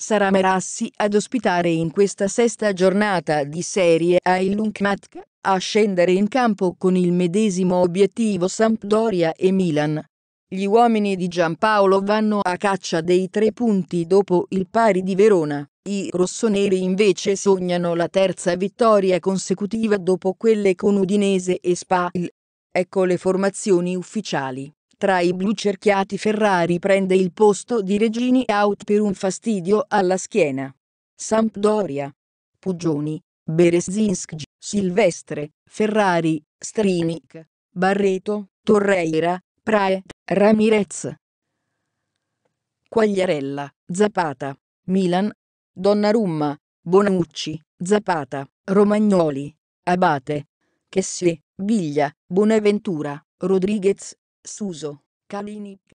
Sarà Merassi ad ospitare in questa sesta giornata di Serie A il Lunkmatk, a scendere in campo con il medesimo obiettivo Sampdoria e Milan. Gli uomini di Giampaolo vanno a caccia dei tre punti dopo il pari di Verona. I rossoneri invece sognano la terza vittoria consecutiva dopo quelle con Udinese e Spa. Ecco le formazioni ufficiali tra i blu cerchiati Ferrari prende il posto di Regini out per un fastidio alla schiena. Sampdoria. Pugioni, Berezinski, Silvestre, Ferrari, Strinic, Barreto, Torreira, Prae, Ramirez. Quagliarella, Zapata, Milan, Donnarumma, Bonucci, Zapata, Romagnoli, Abate, Chessé, Biglia, Bonaventura, Rodriguez, Suso, Calini,